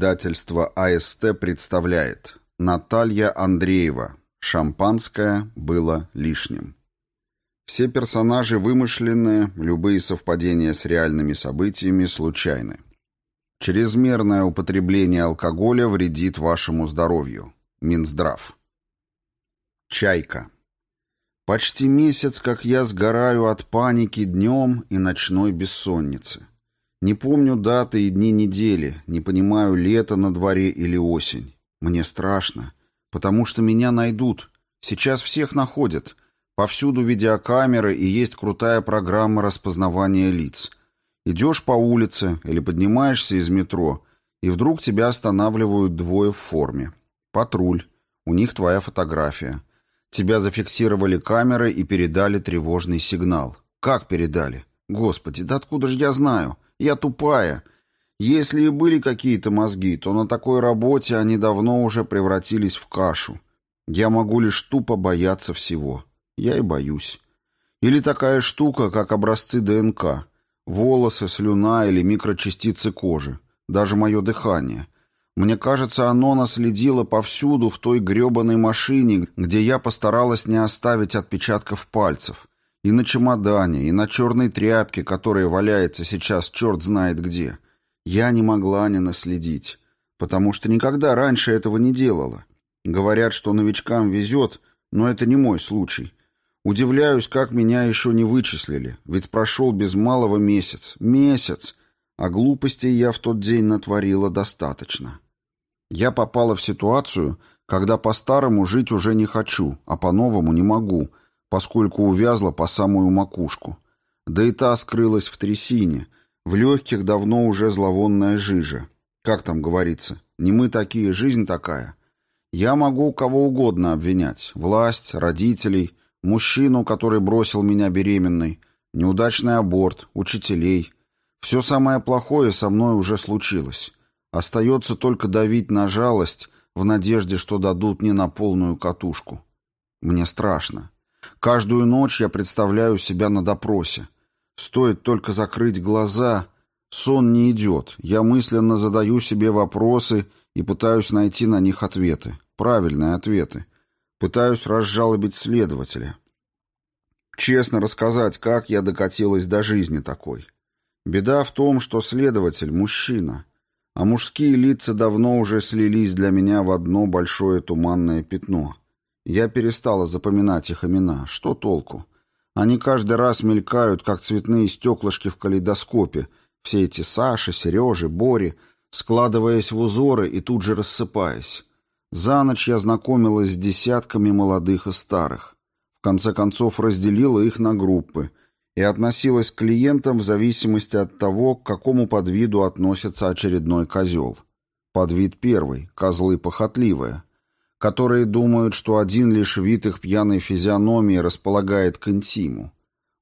Издательство АСТ представляет Наталья Андреева. Шампанское было лишним. Все персонажи вымышленные, любые совпадения с реальными событиями случайны. Чрезмерное употребление алкоголя вредит вашему здоровью. Минздрав. Чайка. Почти месяц, как я сгораю от паники днем и ночной бессонницы. Не помню даты и дни недели, не понимаю, лето на дворе или осень. Мне страшно, потому что меня найдут. Сейчас всех находят. Повсюду видеокамеры и есть крутая программа распознавания лиц. Идешь по улице или поднимаешься из метро, и вдруг тебя останавливают двое в форме. Патруль. У них твоя фотография. Тебя зафиксировали камеры и передали тревожный сигнал. Как передали? Господи, да откуда же я знаю? Я тупая. Если и были какие-то мозги, то на такой работе они давно уже превратились в кашу. Я могу лишь тупо бояться всего. Я и боюсь. Или такая штука, как образцы ДНК. Волосы, слюна или микрочастицы кожи. Даже мое дыхание. Мне кажется, оно наследило повсюду в той гребаной машине, где я постаралась не оставить отпечатков пальцев. И на чемодане, и на черной тряпке, которая валяется сейчас черт знает где. Я не могла не наследить, потому что никогда раньше этого не делала. Говорят, что новичкам везет, но это не мой случай. Удивляюсь, как меня еще не вычислили, ведь прошел без малого месяц. Месяц! А глупостей я в тот день натворила достаточно. Я попала в ситуацию, когда по-старому жить уже не хочу, а по-новому не могу, поскольку увязла по самую макушку. Да и та скрылась в трясине, в легких давно уже зловонная жижа. Как там говорится, не мы такие, жизнь такая. Я могу кого угодно обвинять, власть, родителей, мужчину, который бросил меня беременной, неудачный аборт, учителей. Все самое плохое со мной уже случилось. Остается только давить на жалость в надежде, что дадут не на полную катушку. Мне страшно. Каждую ночь я представляю себя на допросе. Стоит только закрыть глаза, сон не идет. Я мысленно задаю себе вопросы и пытаюсь найти на них ответы. Правильные ответы. Пытаюсь разжалобить следователя. Честно рассказать, как я докатилась до жизни такой. Беда в том, что следователь – мужчина. А мужские лица давно уже слились для меня в одно большое туманное пятно – я перестала запоминать их имена. Что толку? Они каждый раз мелькают, как цветные стеклышки в калейдоскопе. Все эти Саши, Сережи, Бори, складываясь в узоры и тут же рассыпаясь. За ночь я знакомилась с десятками молодых и старых. В конце концов разделила их на группы и относилась к клиентам в зависимости от того, к какому подвиду относится очередной козел. Подвид первый – козлы похотливые, которые думают, что один лишь вид их пьяной физиономии располагает к интиму.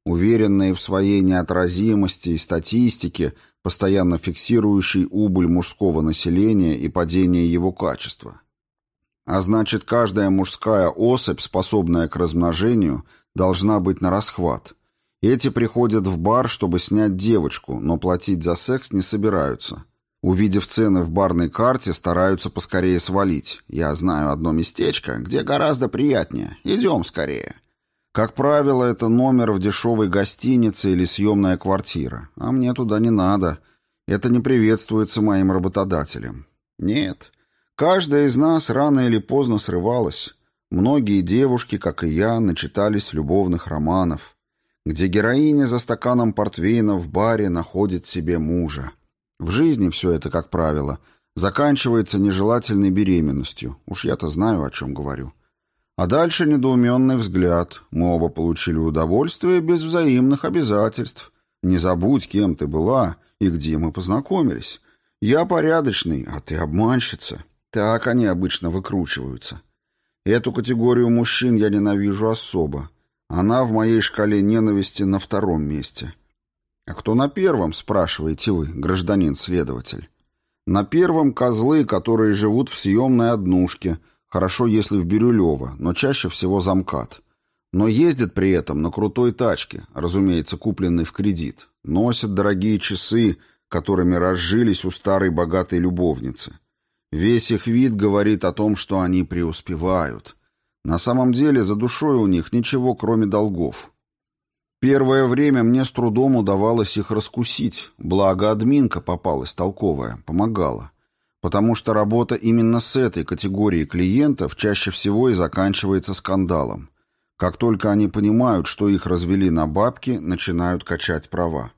Уверенные в своей неотразимости и статистике, постоянно фиксирующей убыль мужского населения и падение его качества. А значит, каждая мужская особь, способная к размножению, должна быть на расхват. Эти приходят в бар, чтобы снять девочку, но платить за секс не собираются. Увидев цены в барной карте, стараются поскорее свалить. Я знаю одно местечко, где гораздо приятнее. Идем скорее. Как правило, это номер в дешевой гостинице или съемная квартира. А мне туда не надо. Это не приветствуется моим работодателем. Нет. Каждая из нас рано или поздно срывалась. Многие девушки, как и я, начитались любовных романов, где героиня за стаканом портвейна в баре находит себе мужа. В жизни все это, как правило, заканчивается нежелательной беременностью. Уж я-то знаю, о чем говорю. А дальше недоуменный взгляд. Мы оба получили удовольствие без взаимных обязательств. Не забудь, кем ты была и где мы познакомились. Я порядочный, а ты обманщица. Так они обычно выкручиваются. Эту категорию мужчин я ненавижу особо. Она в моей шкале ненависти на втором месте. — «А кто на первом?» — спрашиваете вы, гражданин-следователь. «На первом козлы, которые живут в съемной однушке, хорошо, если в Бирюлево, но чаще всего замкат. Но ездят при этом на крутой тачке, разумеется, купленной в кредит. Носят дорогие часы, которыми разжились у старой богатой любовницы. Весь их вид говорит о том, что они преуспевают. На самом деле за душой у них ничего, кроме долгов. Первое время мне с трудом удавалось их раскусить, благо админка попалась толковая, помогала. Потому что работа именно с этой категорией клиентов чаще всего и заканчивается скандалом. Как только они понимают, что их развели на бабки, начинают качать права.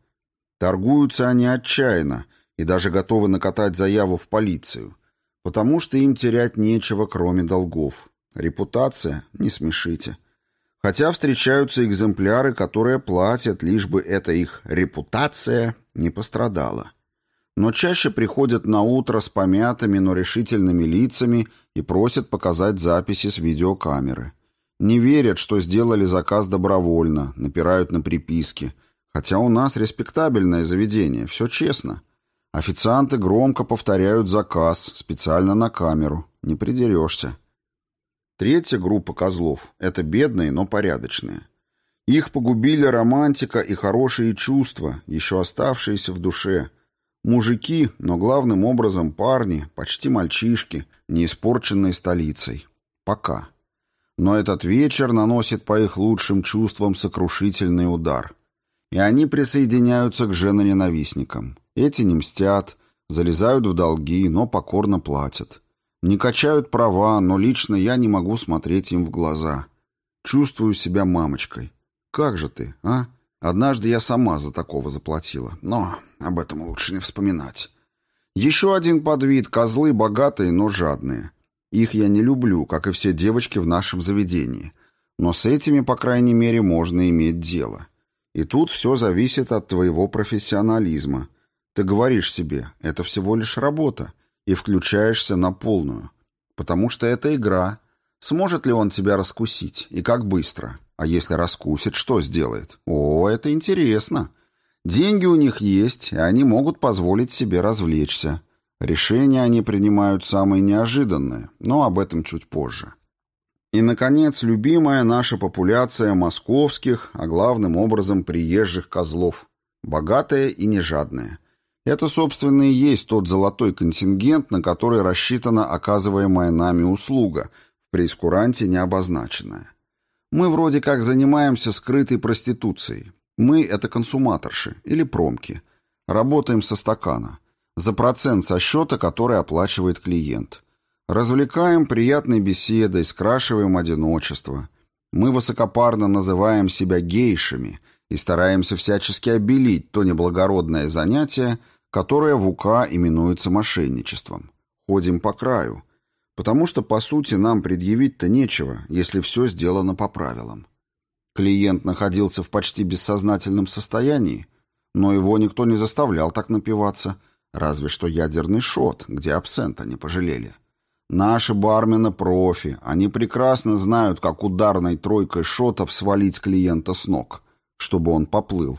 Торгуются они отчаянно и даже готовы накатать заяву в полицию, потому что им терять нечего, кроме долгов. Репутация? Не смешите хотя встречаются экземпляры, которые платят, лишь бы эта их репутация не пострадала. Но чаще приходят на утро с помятыми, но решительными лицами и просят показать записи с видеокамеры. Не верят, что сделали заказ добровольно, напирают на приписки. Хотя у нас респектабельное заведение, все честно. Официанты громко повторяют заказ, специально на камеру. Не придерешься. Третья группа козлов – это бедные, но порядочные. Их погубили романтика и хорошие чувства, еще оставшиеся в душе. Мужики, но главным образом парни, почти мальчишки, не испорченные столицей. Пока. Но этот вечер наносит по их лучшим чувствам сокрушительный удар. И они присоединяются к женоненавистникам. Эти не мстят, залезают в долги, но покорно платят. Не качают права, но лично я не могу смотреть им в глаза. Чувствую себя мамочкой. Как же ты, а? Однажды я сама за такого заплатила, но об этом лучше не вспоминать. Еще один подвид – козлы богатые, но жадные. Их я не люблю, как и все девочки в нашем заведении. Но с этими, по крайней мере, можно иметь дело. И тут все зависит от твоего профессионализма. Ты говоришь себе, это всего лишь работа и включаешься на полную. Потому что это игра. Сможет ли он тебя раскусить и как быстро? А если раскусит, что сделает? О, это интересно. Деньги у них есть, и они могут позволить себе развлечься. Решения они принимают самые неожиданные, но об этом чуть позже. И, наконец, любимая наша популяция московских, а главным образом приезжих козлов. Богатая и нежадная. Это, собственно, и есть тот золотой контингент, на который рассчитана оказываемая нами услуга, в прескуранте не обозначенная. Мы вроде как занимаемся скрытой проституцией. Мы — это консуматорши или промки. Работаем со стакана. За процент со счета, который оплачивает клиент. Развлекаем приятной беседой, скрашиваем одиночество. Мы высокопарно называем себя гейшами — и стараемся всячески обелить то неблагородное занятие, которое в УК именуется мошенничеством. Ходим по краю, потому что, по сути, нам предъявить-то нечего, если все сделано по правилам. Клиент находился в почти бессознательном состоянии, но его никто не заставлял так напиваться, разве что ядерный шот, где абсента не пожалели. Наши бармены профи, они прекрасно знают, как ударной тройкой шотов свалить клиента с ног – чтобы он поплыл.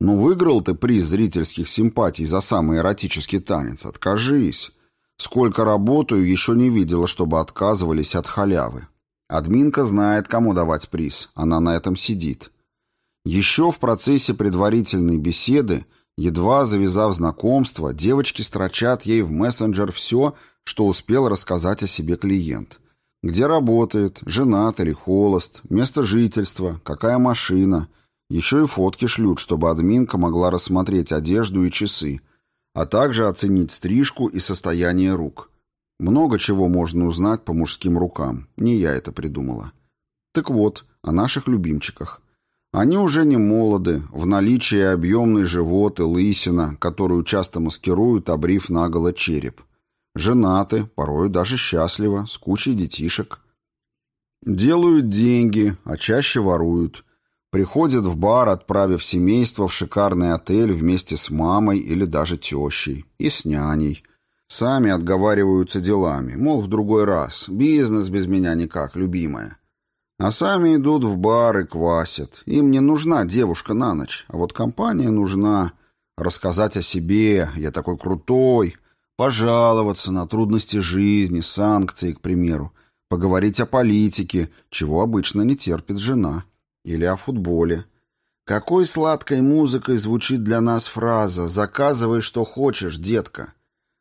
Но «Ну, выиграл ты приз зрительских симпатий за самый эротический танец, откажись. Сколько работаю, еще не видела, чтобы отказывались от халявы. Админка знает, кому давать приз, она на этом сидит. Еще в процессе предварительной беседы, едва завязав знакомство, девочки строчат ей в мессенджер все, что успел рассказать о себе клиент. Где работает, женат или холост, место жительства, какая машина – еще и фотки шлют, чтобы админка могла рассмотреть одежду и часы, а также оценить стрижку и состояние рук. Много чего можно узнать по мужским рукам. Не я это придумала. Так вот, о наших любимчиках. Они уже не молоды, в наличии объемный живот и лысина, которую часто маскируют, обрив наголо череп. Женаты, порой даже счастливо, с кучей детишек. Делают деньги, а чаще воруют – Приходит в бар, отправив семейство в шикарный отель вместе с мамой или даже тещей. И с няней. Сами отговариваются делами, мол, в другой раз. Бизнес без меня никак, любимая. А сами идут в бар и квасят. Им не нужна девушка на ночь, а вот компания нужна. Рассказать о себе, я такой крутой. Пожаловаться на трудности жизни, санкции, к примеру. Поговорить о политике, чего обычно не терпит жена. Или о футболе. Какой сладкой музыкой звучит для нас фраза «Заказывай, что хочешь, детка».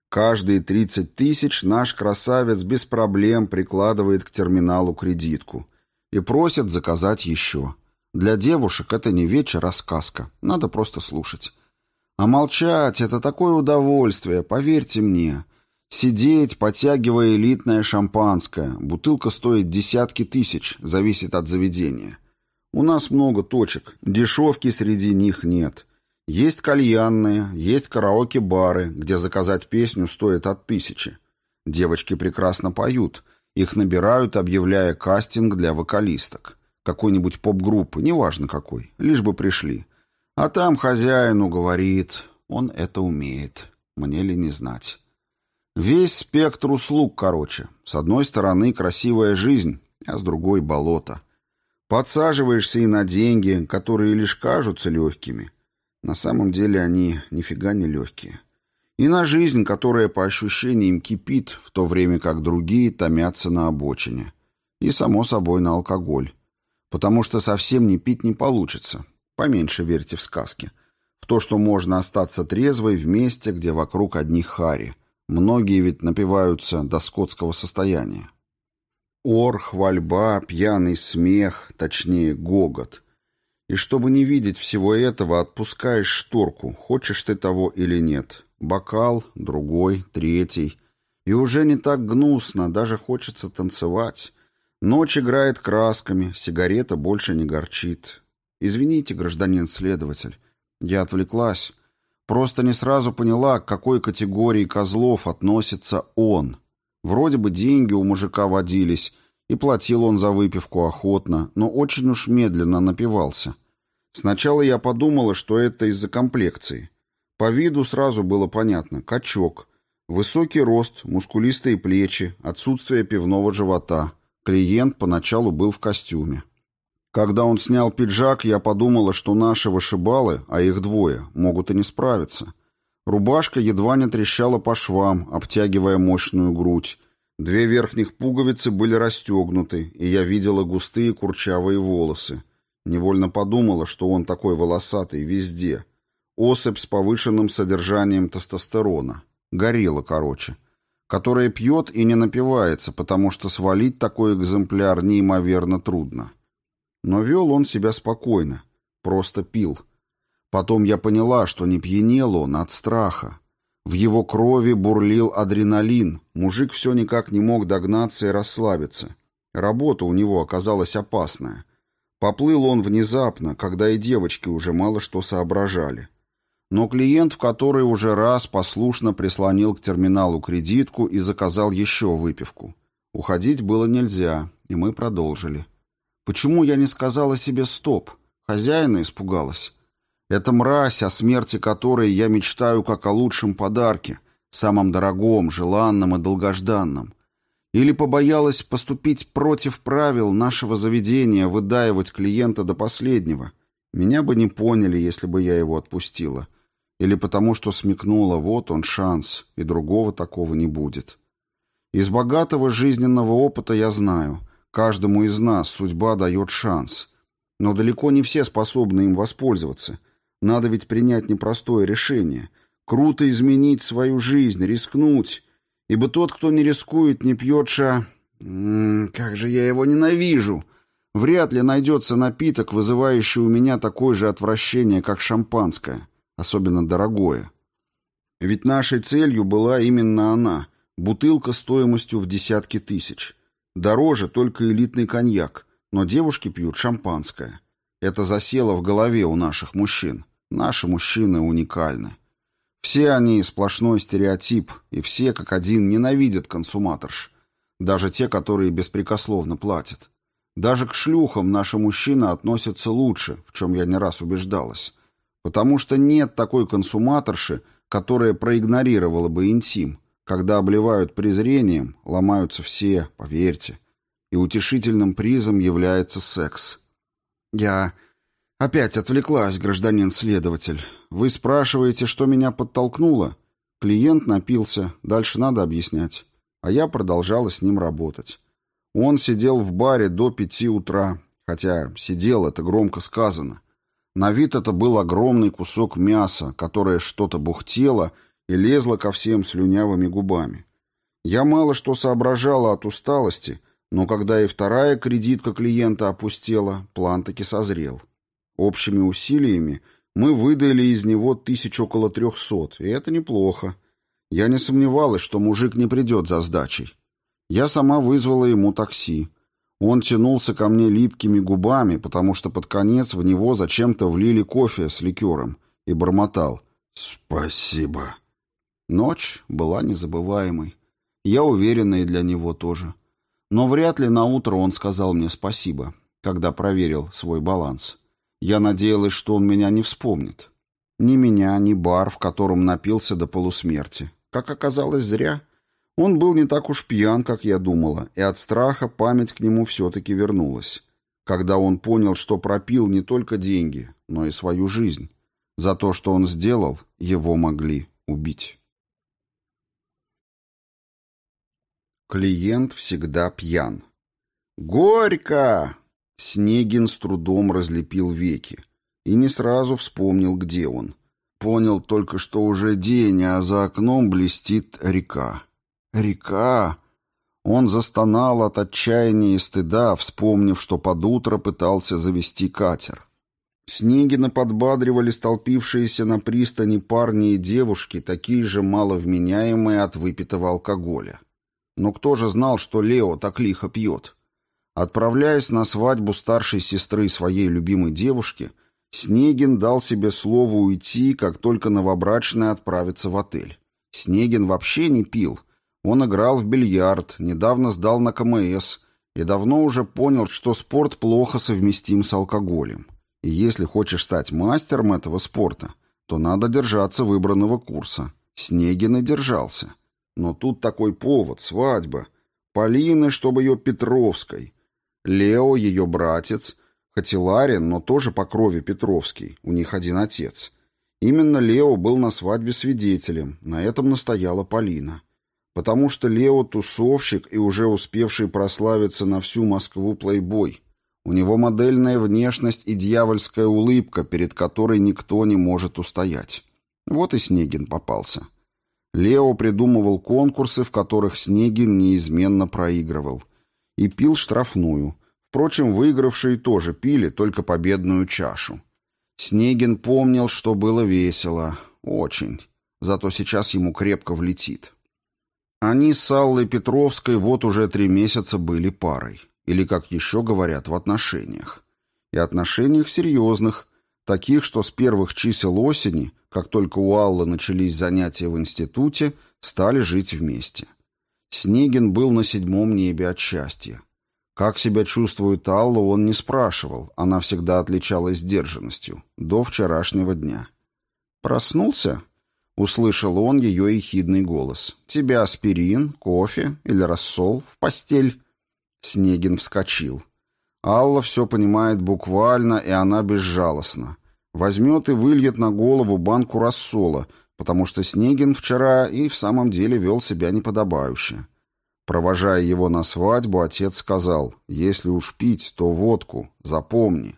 Каждые 30 тысяч наш красавец без проблем прикладывает к терминалу кредитку и просит заказать еще. Для девушек это не вечер, а сказка. Надо просто слушать. А молчать — это такое удовольствие, поверьте мне. Сидеть, потягивая элитное шампанское. Бутылка стоит десятки тысяч, зависит от заведения. — у нас много точек, дешевки среди них нет. Есть кальянные, есть караоке-бары, где заказать песню стоит от тысячи. Девочки прекрасно поют, их набирают, объявляя кастинг для вокалисток. Какой-нибудь поп-группы, неважно какой, лишь бы пришли. А там хозяину говорит, он это умеет, мне ли не знать. Весь спектр услуг, короче. С одной стороны красивая жизнь, а с другой болото. Подсаживаешься и на деньги, которые лишь кажутся легкими. На самом деле они нифига не легкие. И на жизнь, которая по ощущениям кипит, в то время как другие томятся на обочине. И, само собой, на алкоголь. Потому что совсем не пить не получится. Поменьше верьте в сказки. В то, что можно остаться трезвой в месте, где вокруг одни хари. Многие ведь напиваются до скотского состояния. Ор, хвальба, пьяный смех, точнее, гогот. И чтобы не видеть всего этого, отпускаешь шторку, хочешь ты того или нет. Бокал, другой, третий. И уже не так гнусно, даже хочется танцевать. Ночь играет красками, сигарета больше не горчит. Извините, гражданин следователь, я отвлеклась. Просто не сразу поняла, к какой категории козлов относится он — Вроде бы деньги у мужика водились, и платил он за выпивку охотно, но очень уж медленно напивался. Сначала я подумала, что это из-за комплекции. По виду сразу было понятно – качок. Высокий рост, мускулистые плечи, отсутствие пивного живота. Клиент поначалу был в костюме. Когда он снял пиджак, я подумала, что наши вышибалы, а их двое, могут и не справиться. Рубашка едва не трещала по швам, обтягивая мощную грудь. Две верхних пуговицы были расстегнуты, и я видела густые курчавые волосы. Невольно подумала, что он такой волосатый везде. Особь с повышенным содержанием тестостерона. Горилла, короче. Которая пьет и не напивается, потому что свалить такой экземпляр неимоверно трудно. Но вел он себя спокойно. Просто пил. — Потом я поняла, что не пьянел он от страха. В его крови бурлил адреналин, мужик все никак не мог догнаться и расслабиться. Работа у него оказалась опасная. Поплыл он внезапно, когда и девочки уже мало что соображали. Но клиент, в который уже раз послушно прислонил к терминалу кредитку и заказал еще выпивку. Уходить было нельзя, и мы продолжили. Почему я не сказала себе «стоп»? Хозяина испугалась. Это мразь, о смерти которой я мечтаю как о лучшем подарке, самом дорогом, желанном и долгожданном. Или побоялась поступить против правил нашего заведения, выдаивать клиента до последнего. Меня бы не поняли, если бы я его отпустила. Или потому что смекнула, вот он шанс, и другого такого не будет. Из богатого жизненного опыта я знаю, каждому из нас судьба дает шанс. Но далеко не все способны им воспользоваться — надо ведь принять непростое решение. Круто изменить свою жизнь, рискнуть. Ибо тот, кто не рискует, не пьет ша... М -м, как же я его ненавижу! Вряд ли найдется напиток, вызывающий у меня такое же отвращение, как шампанское, особенно дорогое. Ведь нашей целью была именно она — бутылка стоимостью в десятки тысяч. Дороже только элитный коньяк, но девушки пьют шампанское. Это засело в голове у наших мужчин. Наши мужчины уникальны. Все они сплошной стереотип, и все как один ненавидят консуматорш. Даже те, которые беспрекословно платят. Даже к шлюхам наши мужчины относятся лучше, в чем я не раз убеждалась. Потому что нет такой консуматорши, которая проигнорировала бы интим, когда обливают презрением, ломаются все, поверьте. И утешительным призом является секс. Я «Опять отвлеклась, гражданин следователь. Вы спрашиваете, что меня подтолкнуло? Клиент напился, дальше надо объяснять. А я продолжала с ним работать. Он сидел в баре до пяти утра, хотя сидел, это громко сказано. На вид это был огромный кусок мяса, которое что-то бухтело и лезло ко всем слюнявыми губами. Я мало что соображала от усталости, но когда и вторая кредитка клиента опустела, план таки созрел». Общими усилиями мы выдали из него тысяч около трехсот, и это неплохо. Я не сомневалась, что мужик не придет за сдачей. Я сама вызвала ему такси. Он тянулся ко мне липкими губами, потому что под конец в него зачем-то влили кофе с ликером и бормотал «Спасибо». Ночь была незабываемой. Я уверена, и для него тоже. Но вряд ли на утро он сказал мне спасибо, когда проверил свой баланс. Я надеялась, что он меня не вспомнит. Ни меня, ни бар, в котором напился до полусмерти. Как оказалось, зря. Он был не так уж пьян, как я думала, и от страха память к нему все-таки вернулась. Когда он понял, что пропил не только деньги, но и свою жизнь. За то, что он сделал, его могли убить. Клиент всегда пьян. «Горько!» Снегин с трудом разлепил веки и не сразу вспомнил, где он. Понял только, что уже день, а за окном блестит река. Река! Он застонал от отчаяния и стыда, вспомнив, что под утро пытался завести катер. Снегина подбадривали столпившиеся на пристани парни и девушки, такие же маловменяемые от выпитого алкоголя. Но кто же знал, что Лео так лихо пьет? — Отправляясь на свадьбу старшей сестры своей любимой девушки, Снегин дал себе слово уйти, как только новобрачная отправится в отель. Снегин вообще не пил. Он играл в бильярд, недавно сдал на КМС и давно уже понял, что спорт плохо совместим с алкоголем. И если хочешь стать мастером этого спорта, то надо держаться выбранного курса. Снегин и держался. Но тут такой повод, свадьба. Полины, чтобы ее Петровской. Лео, ее братец, хоть Ларин, но тоже по крови Петровский, у них один отец. Именно Лео был на свадьбе свидетелем, на этом настояла Полина. Потому что Лео тусовщик и уже успевший прославиться на всю Москву плейбой. У него модельная внешность и дьявольская улыбка, перед которой никто не может устоять. Вот и Снегин попался. Лео придумывал конкурсы, в которых Снегин неизменно проигрывал. И пил штрафную. Впрочем, выигравшие тоже пили только победную чашу. Снегин помнил, что было весело. Очень. Зато сейчас ему крепко влетит. Они с Аллой Петровской вот уже три месяца были парой. Или, как еще говорят, в отношениях. И отношениях серьезных, таких, что с первых чисел осени, как только у Аллы начались занятия в институте, стали жить вместе. Снегин был на седьмом небе от счастья. Как себя чувствует Алла, он не спрашивал, она всегда отличалась сдержанностью, до вчерашнего дня. «Проснулся?» — услышал он ее ехидный голос. «Тебе аспирин, кофе или рассол в постель?» Снегин вскочил. Алла все понимает буквально, и она безжалостна. Возьмет и выльет на голову банку рассола, потому что Снегин вчера и в самом деле вел себя неподобающе. Провожая его на свадьбу, отец сказал, «Если уж пить, то водку, запомни».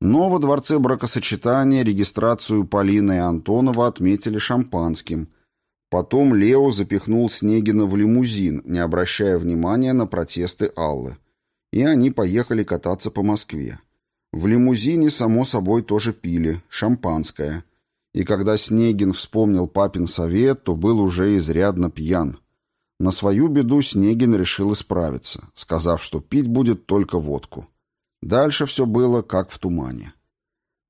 Но во дворце бракосочетания регистрацию Полины и Антонова отметили шампанским. Потом Лео запихнул Снегина в лимузин, не обращая внимания на протесты Аллы. И они поехали кататься по Москве. В лимузине, само собой, тоже пили, шампанское. И когда Снегин вспомнил папин совет, то был уже изрядно пьян. На свою беду Снегин решил исправиться, сказав, что пить будет только водку. Дальше все было как в тумане.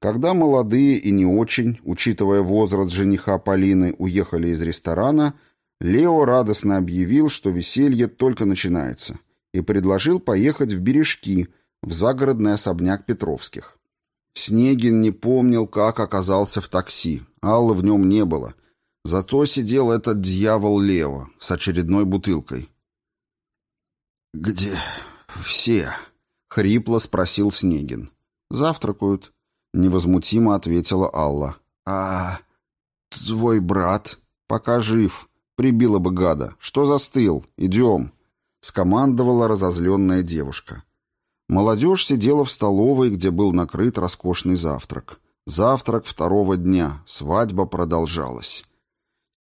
Когда молодые и не очень, учитывая возраст жениха Полины, уехали из ресторана, Лео радостно объявил, что веселье только начинается, и предложил поехать в Бережки, в загородный особняк Петровских. Снегин не помнил, как оказался в такси. Аллы в нем не было, Зато сидел этот дьявол Лео с очередной бутылкой. «Где все?» — хрипло спросил Снегин. «Завтракают», — невозмутимо ответила Алла. «А твой брат пока жив. Прибила бы гада. Что застыл? Идем!» — скомандовала разозленная девушка. Молодежь сидела в столовой, где был накрыт роскошный завтрак. Завтрак второго дня. Свадьба продолжалась.